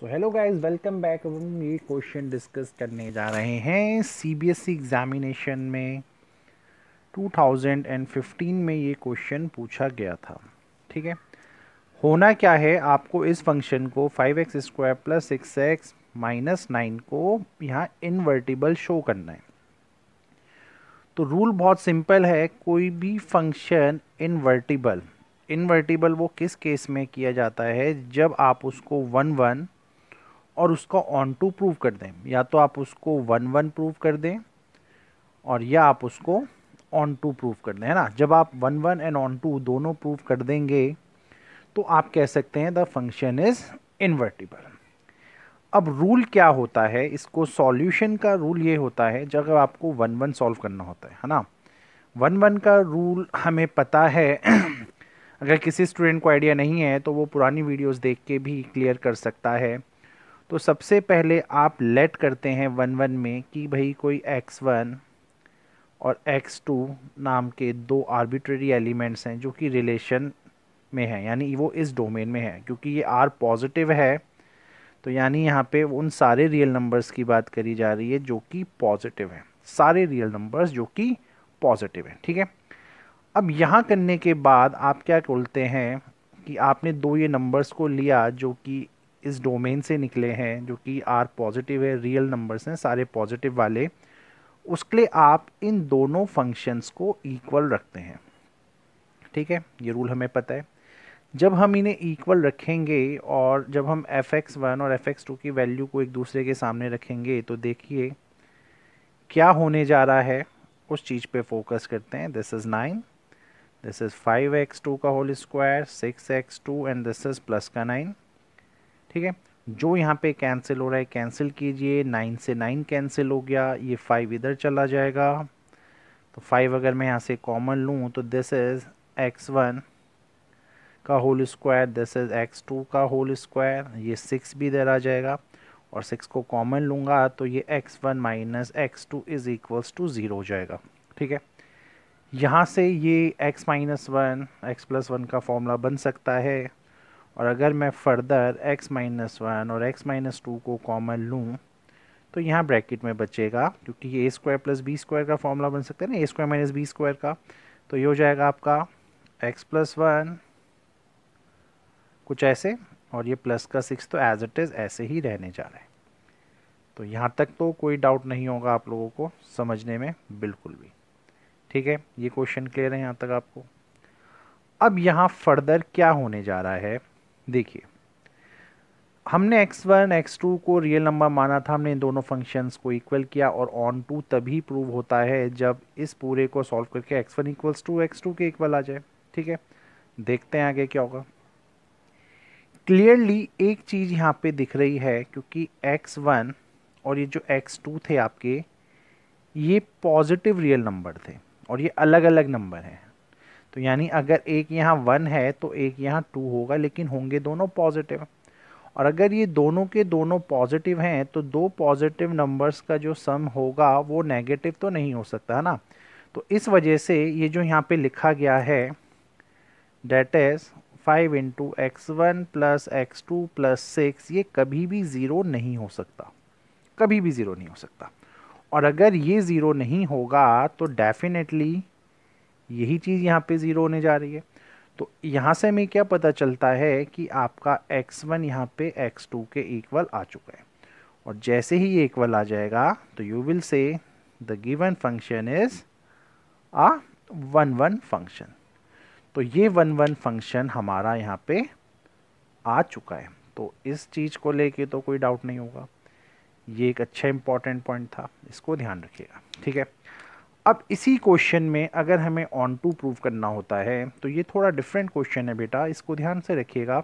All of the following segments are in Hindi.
सो हेलो गाइस वेलकम बैक अब हम ये क्वेश्चन डिस्कस करने जा रहे हैं सीबीएसई एग्ज़ामिनेशन e में 2015 में ये क्वेश्चन पूछा गया था ठीक है होना क्या है आपको इस फंक्शन को five x square plus six x minus nine को यहाँ इनवर्टिबल शो करना है तो रूल बहुत सिंपल है कोई भी फंक्शन इनवर्टिबल इनवर्टिबल वो किस केस में किया जाता है जब आप उसको वन वन और उसका ऑन टू प्रूव कर दें या तो आप उसको वन वन प्रूव कर दें और या आप उसको ऑन टू प्रूव कर दें है ना जब आप one one and onto दोनों प्रूव कर देंगे तो आप कह सकते हैं द फंक्शन इज़ इन्वर्टिबल अब रूल क्या होता है इसको सॉल्यूशन का रूल ये होता है जब आपको वन वन सॉल्व करना होता है है ना वन वन का रूल हमें पता है अगर किसी स्टूडेंट को आइडिया नहीं है तो वो पुरानी वीडियोस देख के भी क्लियर कर सकता है तो सबसे पहले आप लेट करते हैं वन वन में कि भाई कोई एक्स वन और एक्स टू नाम के दो आर्बिट्रेरी एलिमेंट्स हैं जो कि रिलेशन में है यानी वो इस डोमेन में है क्योंकि ये आर पॉजिटिव है तो यानी यहाँ पे उन सारे रियल नंबर्स की बात करी जा रही है जो कि पॉजिटिव हैं सारे रियल नंबर्स जो कि पॉजिटिव हैं ठीक है अब यहाँ करने के बाद आप क्या बोलते हैं कि आपने दो ये नंबर्स को लिया जो कि इस डोमेन से निकले हैं जो कि आर पॉजिटिव है रियल नंबर्स हैं सारे पॉजिटिव वाले उसके लिए आप इन दोनों फंक्शंस को इक्वल रखते हैं ठीक है ये रूल हमें पता है जब हम इन्हें इक्वल रखेंगे और जब हम एफ एक्स वन और एफ एक्स टू की वैल्यू को एक दूसरे के सामने रखेंगे तो देखिए क्या होने जा रहा है उस चीज़ पे फोकस करते हैं this is nine this is five x two का whole square six x two and this is plus का नाइन ठीक है जो यहाँ पे कैंसिल हो रहा है कैंसिल कीजिए नाइन से नाइन कैंसिल हो गया ये फाइव इधर चला जाएगा तो फाइव अगर मैं यहाँ से कॉमन लूँ तो दिस इज़ एक्स वन का whole square this is x two का होल स्क्वायर ये सिक्स भी इधर आ जाएगा और सिक्स को कॉमन लूँगा तो ये x one minus x two is equals to zero हो जाएगा ठीक है यहाँ से ये x minus one x plus one का फॉर्मूला बन सकता है और अगर मैं फर्दर x माइनस वन और x माइनस टू को कॉमन लूँ तो यहाँ ब्रैकेट में बचेगा क्योंकि ये A square plus B square का फॉर्मूला बन सकता है ना A square minus B square का तो ये हो जाएगा आपका एक्स प्लस वन कुछ ऐसे और ये प्लस का सिक्स तो एज इट इज़ ऐसे ही रहने जा रहा है तो यहाँ तक तो कोई डाउट नहीं होगा आप लोगों को समझने में बिल्कुल भी ठीक है ये क्वेश्चन क्लियर है यहाँ तक आपको अब यहाँ फर्दर क्या होने जा रहा है देखिए हमने x1, x2 को रियल नंबर माना था हमने इन दोनों फंक्शंस को इक्वल किया और ऑन टू तभी प्रूव होता है जब इस पूरे को सॉल्व करके x1 one equals to x के इक्वल आ जाए ठीक है देखते हैं आगे क्या होगा क्लियरली एक चीज़ यहाँ पे दिख रही है क्योंकि x1 और ये जो x2 थे आपके ये पॉजिटिव रियल नंबर थे और ये अलग अलग नंबर हैं तो यानी अगर एक यहाँ वन है तो एक यहाँ टू होगा लेकिन होंगे दोनों पॉजिटिव और अगर ये दोनों के दोनों पॉजिटिव हैं तो दो पॉजिटिव नंबर्स का जो सम होगा वो नेगेटिव तो नहीं हो सकता है ना तो इस वजह से ये जो यहाँ पे लिखा गया है that is five into x one plus x two plus six ये कभी भी ज़ीरो नहीं हो सकता कभी भी ज़ीरो नहीं हो सकता और अगर ये ज़ीरो नहीं होगा तो डेफिनेटली यही चीज़ यहाँ पे ज़ीरो होने जा रही है तो यहाँ से हमें क्या पता चलता है कि आपका एक्स वन यहाँ पे एक्स टू के इक्वल आ चुका है और जैसे ही ये इक्वल आ जाएगा तो you will say the given function is a one one function तो ये वन वन फंक्शन हमारा यहाँ पे आ चुका है तो इस चीज़ को लेके तो कोई डाउट नहीं होगा ये एक अच्छा इंपॉर्टेंट पॉइंट था इसको ध्यान रखिएगा ठीक है अब इसी क्वेश्चन में अगर हमें ऑन टू प्रूव करना होता है तो ये थोड़ा डिफरेंट क्वेश्चन है बेटा इसको ध्यान से रखिएगा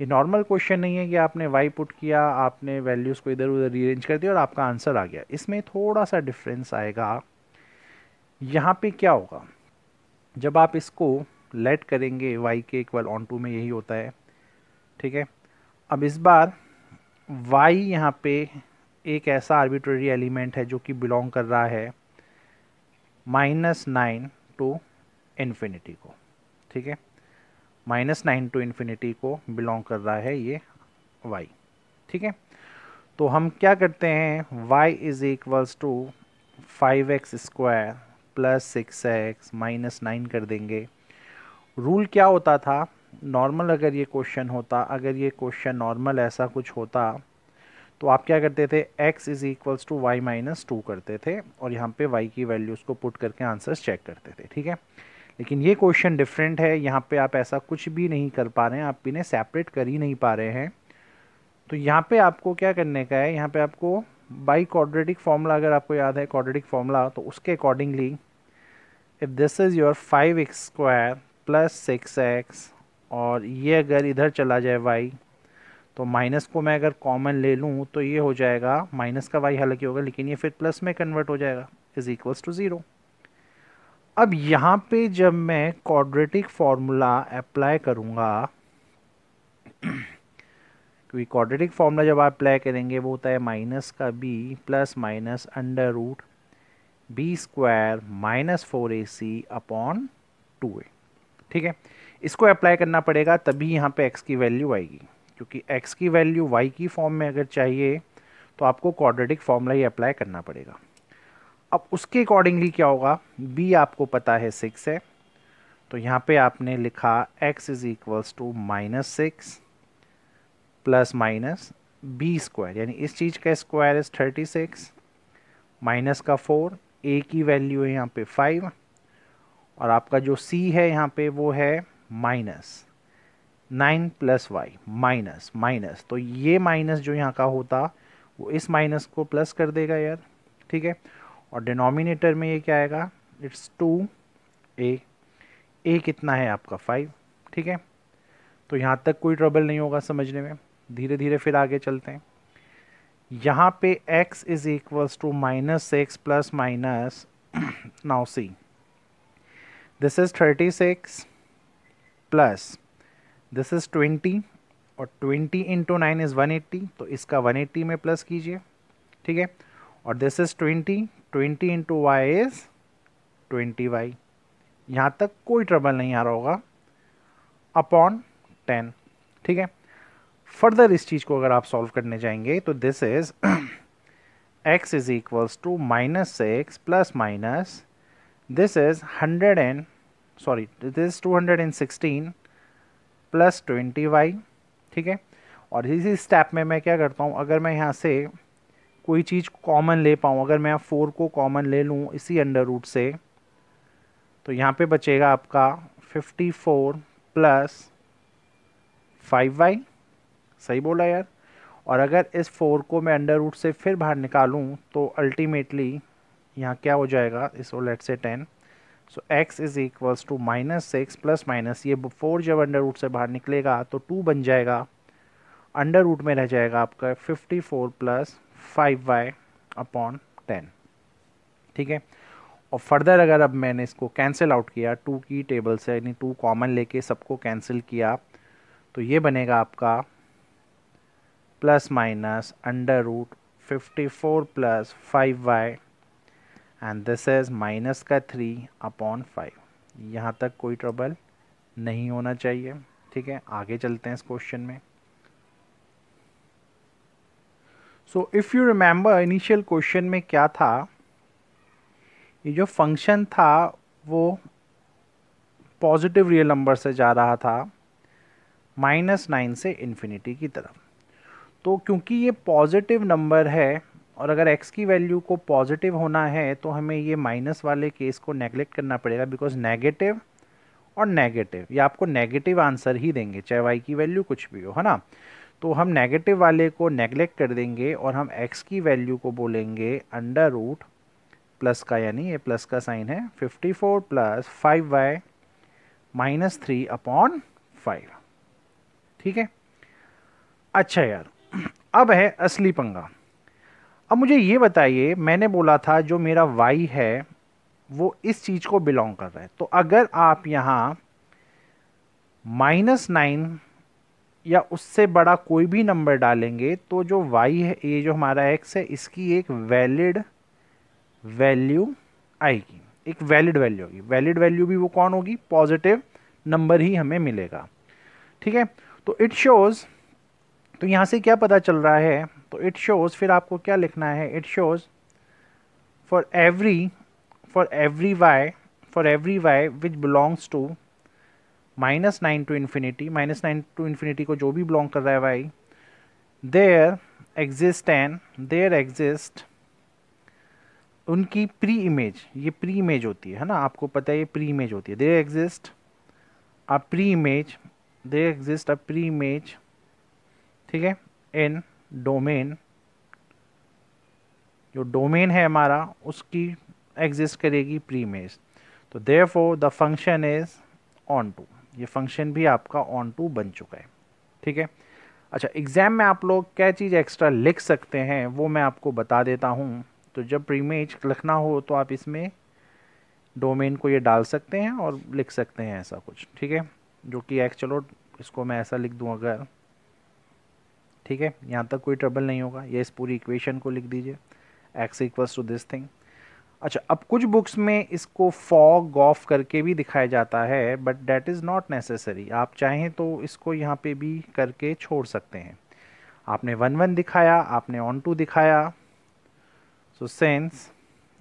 ये नॉर्मल क्वेश्चन नहीं है कि आपने वाई पुट किया आपने वैल्यूज़ को इधर उधर रीअरेंज कर दिया और आपका आंसर आ गया इसमें थोड़ा सा डिफरेंस आएगा यहाँ पे क्या होगा जब आप इसको लेट करेंगे वाई के इक्वल ऑन टू में यही होता है ठीक है अब इस बार वाई यहाँ पे एक ऐसा आर्बिट्रेरी एलिमेंट है जो कि बिलोंग कर रहा है माइनस नाइन टू इन्फिनिटी को ठीक है माइनस नाइन टू इन्फिनिटी को बिलोंग कर रहा है ये वाई ठीक है तो हम क्या करते हैं y is equals to five x square plus six x minus nine कर देंगे रूल क्या होता था नॉर्मल अगर ये क्वेश्चन होता अगर ये क्वेश्चन नॉर्मल ऐसा कुछ होता तो आप क्या करते थे x is equals to y minus two करते थे और यहाँ पे y की वैल्यूज़ को पुट करके आंसर्स चेक करते थे ठीक है लेकिन ये क्वेश्चन डिफरेंट है यहाँ पे आप ऐसा कुछ भी नहीं कर पा रहे हैं आप इन्हें सेपरेट कर ही नहीं पा रहे हैं तो यहाँ पे आपको क्या करने का है यहाँ पे आपको बाई कॉड्रेटिक फार्मूला अगर आपको याद है कॉड्रेटिक फार्मूला तो उसके accordingly if this is your five x square plus six x और ये अगर इधर चला जाए वाई तो माइनस को मैं अगर कॉमन ले लूँ तो ये हो जाएगा माइनस का वाई हालांकि होगा लेकिन ये फिर प्लस में कन्वर्ट हो जाएगा इज इक्वल्स टू ज़ीरो अब यहाँ पे जब मैं क्वाड्रेटिक फार्मूला अप्लाई करूँगा क्योंकि क्वाड्रेटिक फार्मूला जब आप अप्लाई करेंगे वो होता है माइनस का B plus minus under root B square minus four A C upon two A ठीक है इसको अप्लाई करना पड़ेगा तभी यहाँ पे एक्स की वैल्यू आएगी क्योंकि x की वैल्यू y की फॉर्म में अगर चाहिए तो आपको क्वाड्रेटिक फॉर्मूला ही अप्लाई करना पड़ेगा अब उसके अकॉर्डिंगली क्या होगा b आपको पता है सिक्स है तो यहाँ पे आपने लिखा x is equals to minus six plus minus B square यानी इस चीज़ का square is thirty six minus का फोर ए की वैल्यू है यहाँ पे फाइव और आपका जो सी है यहाँ पे वो है minus nine plus Y minus minus तो ये माइनस जो यहाँ का होता वो इस माइनस को प्लस कर देगा यार ठीक है और डिनोमिनेटर में ये क्या आएगा इट्स टू ए ए कितना है आपका फाइव ठीक है तो यहाँ तक कोई ट्रबल नहीं होगा समझने में धीरे धीरे फिर आगे चलते हैं यहाँ पे x is equals to minus six plus minus now see this is thirty six plus this is twenty और twenty into nine is one eighty तो इसका वन एट्टी में प्लस कीजिए ठीक है और this is twenty twenty into Y is twenty Y यहाँ तक कोई ट्रबल नहीं आ रहा होगा अपॉन टेन ठीक है फर्दर इस चीज़ को अगर आप सॉल्व करने जाएंगे तो this is X is equals to minus six plus minus this is hundred and sorry this is two hundred and sixteen plus twenty Y ठीक है और इसी स्टेप में मैं क्या करता हूँ अगर मैं यहाँ से कोई चीज़ कॉमन ले पाऊँ अगर मैं यहाँ फोर को कॉमन ले लूँ इसी अंडर रूट से तो यहाँ पे बचेगा आपका fifty four plus five Y सही बोला यार और अगर इस फोर को मैं अंडर रूट से फिर बाहर निकालूँ तो अल्टीमेटली यहाँ क्या हो जाएगा इस लेट से ten so x is equals to minus six plus minus ये फोर जब अंडर रूट से बाहर निकलेगा तो टू बन जाएगा अंडर रूट में रह जाएगा आपका fifty four plus five Y upon ten ठीक है और फर्दर अगर अब मैंने इसको कैंसिल आउट किया टू की टेबल से यानी टू कॉमन लेके सबको कैंसिल किया तो ये बनेगा आपका plus minus under root fifty four plus five Y and this is minus का थ्री अपॉन फाइव यहाँ तक कोई ट्रबल नहीं होना चाहिए ठीक है आगे चलते हैं इस क्वेश्चन में so if you remember initial question में क्या था ये जो फंक्शन था वो पॉजिटिव रियल नंबर से जा रहा था माइनस नाइन से इन्फिनिटी की तरफ तो क्योंकि ये पॉजिटिव नंबर है और अगर x की वैल्यू को पॉजिटिव होना है तो हमें ये माइनस वाले केस को नेग्लेक्ट करना पड़ेगा बिकॉज नेगेटिव और नेगेटिव ये आपको नेगेटिव आंसर ही देंगे चाहे y की वैल्यू कुछ भी हो है ना तो हम नेगेटिव वाले को नेग्लेक्ट कर देंगे और हम x की वैल्यू को बोलेंगे अंडर रूट प्लस का यानी ये प्लस का साइन है 54 four plus five Y minus three upon five ठीक है अच्छा यार अब है असली पंगा अब मुझे ये बताइए मैंने बोला था जो मेरा वाई है वो इस चीज़ को बिलोंग कर रहा है तो अगर आप यहाँ माइनस नाइन या उससे बड़ा कोई भी नंबर डालेंगे तो जो वाई है ये जो हमारा एक्स है इसकी एक वैलिड वैल्यू आएगी एक वैलिड वैल्यू होगी वैलिड वैल्यू भी वो कौन होगी पॉजिटिव नंबर ही हमें मिलेगा ठीक है तो इट शोज़ तो यहाँ से क्या पता चल रहा है तो इट शोज़ फिर आपको क्या लिखना है it shows for every for every Y for every Y which belongs to minus nine to infinity minus nine to infinity को जो भी बिलोंग कर रहा है Y there exist an there exist उनकी प्री इमेज ये प्री इमेज होती है है ना आपको पता है ये प्री इमेज होती है there exist a pre image there exist a pre image ठीक है एन डोमेन जो डोमेन है हमारा उसकी एग्जिस्ट करेगी प्री मेज तो for the function is onto ये फंक्शन भी आपका ऑन टू बन चुका है ठीक है अच्छा एग्ज़ाम में आप लोग क्या चीज़ एक्स्ट्रा लिख सकते हैं वो मैं आपको बता देता हूँ तो जब प्रीमेज लिखना हो तो आप इसमें डोमेन को ये डाल सकते हैं और लिख सकते हैं ऐसा कुछ ठीक है जो कि चलो इसको मैं ऐसा लिख दूँ अगर ठीक है यहाँ तक कोई ट्रबल नहीं होगा ये इस पूरी इक्वेशन को लिख दीजिए X equals to this thing अच्छा अब कुछ बुक्स में इसको फॉग ऑफ करके भी दिखाया जाता है but that is not necessary आप चाहें तो इसको यहाँ पे भी करके छोड़ सकते हैं आपने वन वन दिखाया आपने ऑन टू दिखाया सो so, सेंस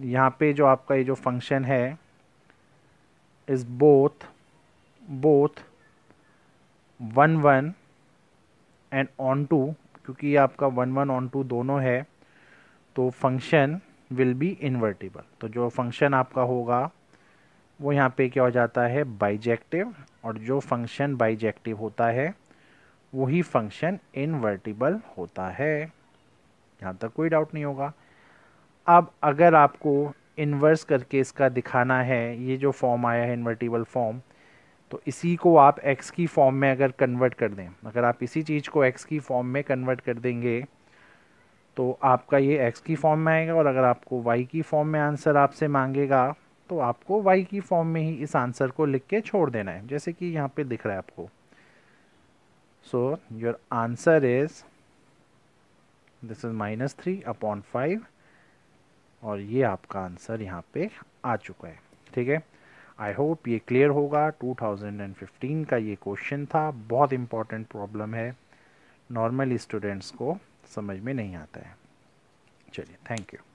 यहाँ पे जो आपका ये जो फंक्शन है is both both one one and onto क्योंकि ये आपका वन वन ऑन टू दोनों है तो फंक्शन विल बी इन्वर्टिबल तो जो फंक्शन आपका होगा वो यहाँ पे क्या हो जाता है बाइजेक्टिव और जो फंक्शन बाइजेक्टिव होता है वही फंक्शन इन्वर्टिबल होता है यहाँ तक कोई डाउट नहीं होगा अब अगर आपको इन्वर्स करके इसका दिखाना है ये जो फॉर्म आया है इन्वर्टिबल फॉर्म तो इसी को आप एक्स की फॉर्म में अगर कन्वर्ट कर दें अगर आप इसी चीज़ को एक्स की फॉर्म में कन्वर्ट कर देंगे तो आपका ये एक्स की फॉर्म में आएगा और अगर आपको वाई की फॉर्म में आंसर आपसे मांगेगा तो आपको वाई की फॉर्म में ही इस आंसर को लिख के छोड़ देना है जैसे कि यहाँ पे दिख रहा है आपको so your answer is this is minus three upon five और ये आपका आंसर यहाँ पे आ चुका है ठीक है आई होप ये क्लियर होगा 2015 का ये क्वेश्चन था बहुत इम्पॉर्टेंट प्रॉब्लम है नॉर्मल स्टूडेंट्स को समझ में नहीं आता है चलिए थैंक यू